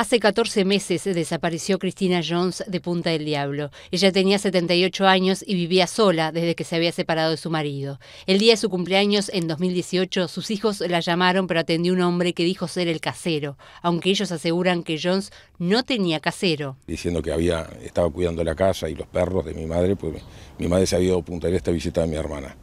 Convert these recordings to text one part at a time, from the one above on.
Hace 14 meses desapareció Cristina Jones de Punta del Diablo. Ella tenía 78 años y vivía sola desde que se había separado de su marido. El día de su cumpleaños, en 2018, sus hijos la llamaron pero atendió un hombre que dijo ser el casero, aunque ellos aseguran que Jones no tenía casero. Diciendo que había, estaba cuidando la casa y los perros de mi madre, pues mi madre se había ido a Punta del Este a a mi hermana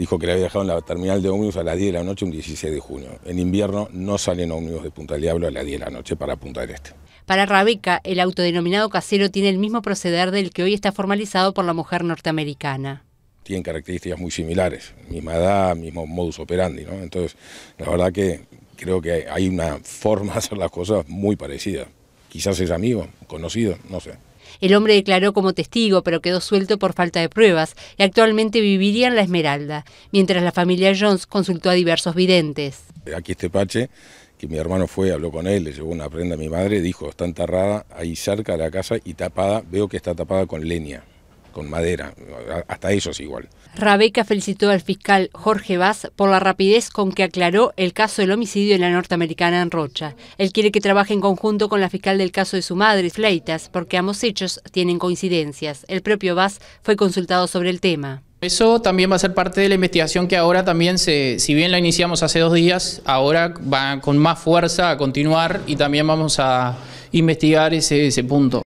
dijo que le había dejado en la terminal de ómnibus a las 10 de la noche un 16 de junio. En invierno no salen ómnibus de Punta del Diablo a las 10 de la noche para Punta del Este. Para Rabeca, el autodenominado casero tiene el mismo proceder del que hoy está formalizado por la mujer norteamericana. Tienen características muy similares, misma edad, mismo modus operandi, ¿no? Entonces, la verdad que creo que hay una forma de hacer las cosas muy parecida. Quizás es amigo, conocido, no sé. El hombre declaró como testigo, pero quedó suelto por falta de pruebas y actualmente viviría en La Esmeralda, mientras la familia Jones consultó a diversos videntes. Eh, aquí este Pache, que mi hermano fue, habló con él, le llevó una prenda a mi madre, dijo, está enterrada ahí cerca de la casa y tapada, veo que está tapada con leña con madera, hasta ellos igual. Rabeca felicitó al fiscal Jorge Vaz por la rapidez con que aclaró el caso del homicidio en la norteamericana en Rocha. Él quiere que trabaje en conjunto con la fiscal del caso de su madre, Fleitas, porque ambos hechos tienen coincidencias. El propio Vaz fue consultado sobre el tema. Eso también va a ser parte de la investigación que ahora también, se, si bien la iniciamos hace dos días, ahora va con más fuerza a continuar y también vamos a investigar ese punto.